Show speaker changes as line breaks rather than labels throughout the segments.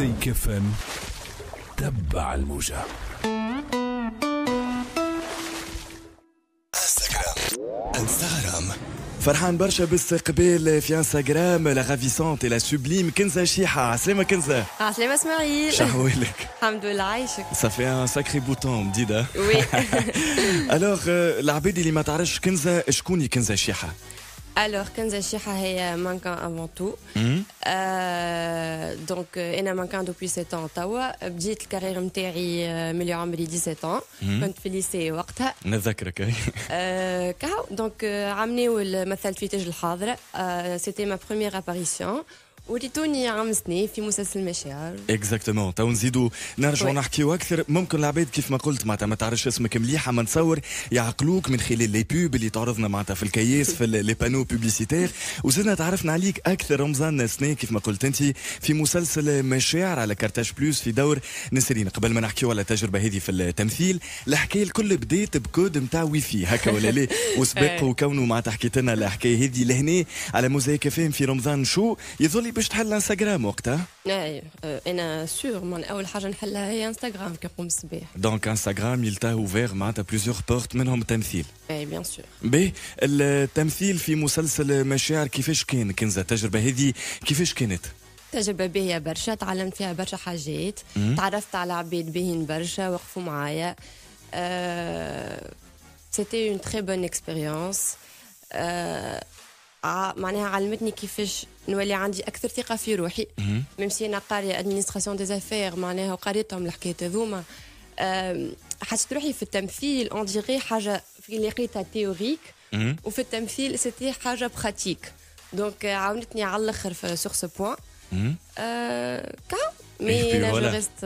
زي كفن تبع الموجة انستغرام فرحان برشا باستقبال في انستغرام لا غافيسونت لا سوبليم كنزة شيحة عسلامة كنزة
عسلامة آه، اسماعيل شحوالك الحمد لله عايشك
صافي ان ساكري بوتون جديدة وي الوغ العباد اللي ما تعرفش كنزة شكون كنزة شيحة
alors, Kanzashi est euh, manquant avant tout. Hmm? Euh, donc, elle euh, est manquant depuis 7 ans à Ottawa. J'ai la carrière de meilleur 17 ans. Hmm? Quand je suis lycée, je me Donc, de au Mathal Twitch C'était ma première apparition. وريتوني عمسني في مسلسل مشاعر
اكزاكتومون تو نزيدو نرجعوا نحكيو اكثر ممكن العباد كيف ما قلت معناتها ما تعرفش اسمك مليح اما نصور يعقلوك من خلال لي بوب اللي تعرضنا معناتها في الكياس في لي بانو بوبليسيتير وزدنا تعرفنا عليك اكثر رمضان سنين كيف ما قلت انت في مسلسل مشاعر على كارتاج بلوس في دور نسرين قبل ما نحكيو على التجربه هذه في التمثيل الحكايه الكل بدات بكود نتاع وي في هكا ولا لا وسبق إيه. وكونه معناتها حكيت لنا الحكايه هذه لهنا على موزايك فاهم في رمضان شو يظل باش تحل انستغرام وقتها
اي أيوة. أه، انا سور من اول حاجه نحلها هي انستغرام كي نقوم الصباح
دونك انستغرام يلتاه اوفير معناتها بليزيور بورت منهم التمثيل اي بيان سور بي التمثيل في مسلسل مشاعر كيفاش كان كنزه التجربه هذه كيفاش كانت
تجربة باهية برشا تعلمت فيها برشا حاجات تعرفت على عباد باهين برشا وقفوا معايا أه... سيتي اون تري بون اكسبيريونس أه... آه، معناها علمتني كيفاش نولي عندي اكثر ثقه في روحي ميم سي انا قاريه ادمينستراسيون دي زافير معناها وقريتهم الحكايه هذوما حسيت روحي في التمثيل اون حاجه في اللي قريتها تيوريك وفي التمثيل سيتي حاجه براتيك آه، دونك عاونتني على الاخر سوغ سو بوان كا مي انا جو ريست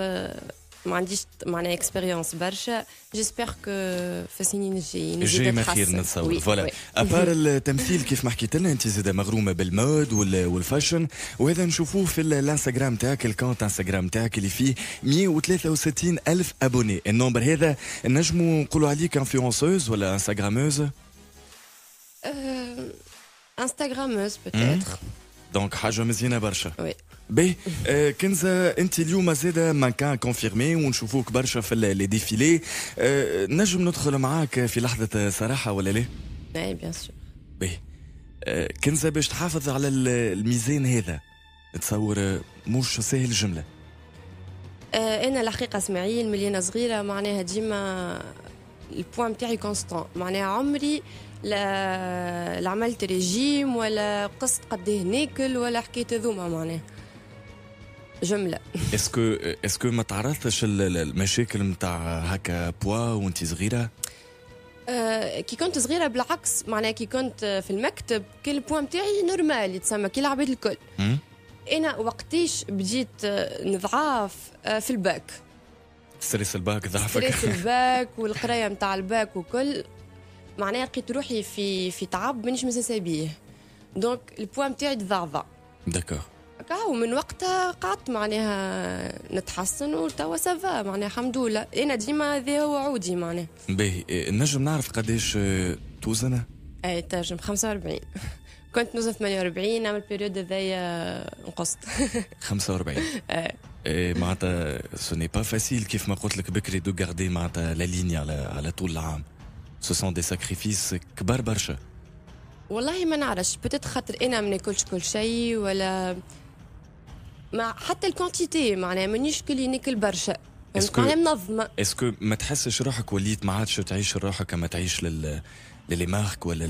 ما عنديش معناها اكسبيريونس برشا جيسبيغ كو في السنين الجايين الجاي ما خير نتصور فوالا ابار التمثيل
كيف ما حكيت لنا انت زاده مغرومه بالمود والفاشن وهذا نشوفوه في الانستغرام تاعك الكونت انستغرام تاعك اللي فيه 163 الف ابوني النمبر هذا نجمو نقولوا عليك انفلونسوز ولا انستغراموز euh,
انستغراموز بتاتر
دونك حاجه مزيانه برشا وي باهي آه كنزه انت اليوم زاده مانكان كونفيرمي ونشوفوك برشا في لي ديفيلي آه نجم ندخل معاك في لحظه صراحه ولا لا؟ اي بيان سور باهي آه كنزه باش تحافظ على الميزان هذا تصور مش سهل جمله
انا الحقيقه اسماعيل مليانة صغيره معناها ديما البوان بتاعي كونستون معناها عمري لا, لا عملت ريجيم ولا قصت قد ايه ناكل ولا حكيت هذوما معناها
جمله اسكو اسكو ما تعرضتش المشاكل نتاع هكا بوا وانت صغيره
كي كنت صغيره بالعكس معناها كي كنت في المكتب كل بوا نتاعي نورمال يتسمى كي العباد الكل انا وقتيش بديت نضعاف في الباك
ستريس الباك ضعفك ستريس
الباك والقرايه نتاع الباك وكل معناها لقيت روحي في في تعب مانيش مساسه بيه دونك البوا نتاعي تضعضع داكوغ هو من وقتها قعدت معناها نتحسن وتوا سافا معناها الحمد لله انا ديما هذا هو عودي معناها
باهي إيه، نجم نعرف قداش آه، توزنه؟
اي تنجم 45 كنت نوزن 48 نعمل البيريود هذايا آه، نقصت 45 اي
معناتها سو ني با فاسيل كيف ما قلت لك بكري دو غاردي معناتها لا ليني على على طول العام سو سون دي ساكريفيس كبار برشا
والله ما نعرفش بتت خاطر انا ما ناكلش كل شيء ولا ما حتى الكونتيتي معناها مانيش كل ناكل برشا اسكو منظمه
اسكو ما تحسش روحك وليت ما عادش تعيش روحك كما تعيش لل للي مارك ولا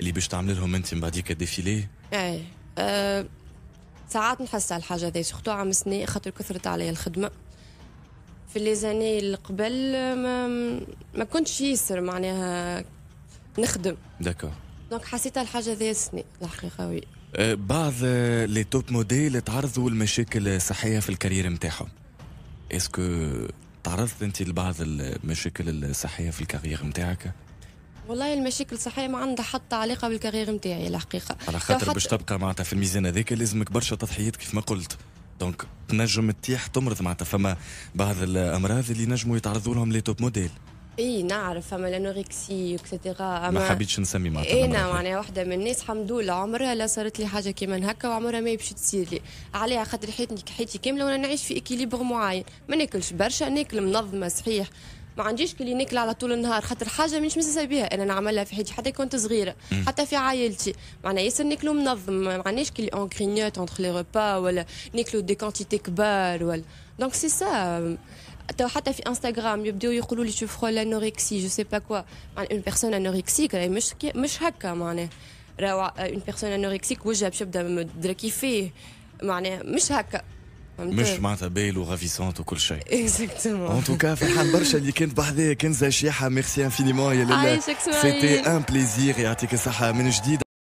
اللي باش تعمل لهم انت من بعديك الديفيلي
ايه أه ساعات نحس على الحاجه هذه سورتو عام سنة خاطر كثرت عليا الخدمه في لي زاني اللي قبل ما, ما كنتش ياسر معناها نخدم داكور دونك حسيت الحاجه هذه سنة الحقيقه وي
أه، بعض لي توب موديل تعرضوا لمشاكل صحيه في الكارير نتاعهم اسكو تعرضت انت لبعض المشاكل الصحيه في الكارير نتاعك
والله المشاكل الصحيه ما عندها حتى علاقه بالكارير نتاعي الحقيقه على خاطر باش
تبقى معناتها في الميزان هذاك لازمك برشا تضحيات كيف ما قلت دونك تنجم تطيح تمرض معناتها فما بعض الامراض اللي نجموا يتعرضوا لهم لي توب موديل
اي نعرف فما لانوريكسي اكسترا ما حبيتش
نسمي معناتها نعم، انا
معناها واحده من الناس الحمد لله عمرها لا صارت لي حاجه كيما هكا وعمرها ما باش تصير لي عليها خاطر حياتي حياتي كامله وانا نعيش في اكيليبر معين ما ناكلش برشا ناكل منظمه صحيح ما عنديش كلينيك على طول النهار خاطر حاجه مش مستسى بها انا نعملها في حياتي حتى كنت صغيره حتى في عائلتي معناها ياسر ناكلو منظم ما عندناش كلي اون كرينيوت اونتخ لي روبا ولا ناكلو دي كونتيتي كبار ولا دونك سي سا تو حتى في انستغرام يبداو يقولوا لي شوفوا لانوريكسي جو سي با كوا اون بيرسون انوريكسيك مش مش هكا معناها راهو اون بيرسون انوريكسيك وجهها باش يبدا درا كيفيه معناها مش هكا
مش معناتها بايل وغافيسونت وكل شيء
اكزاكتومون ان توكا فرحان برشا
اللي كانت بحذايا كنزه شيحه ميرسي انفينيمون يا لاله سيتي ان بليزير يعطيك الصحه من جديد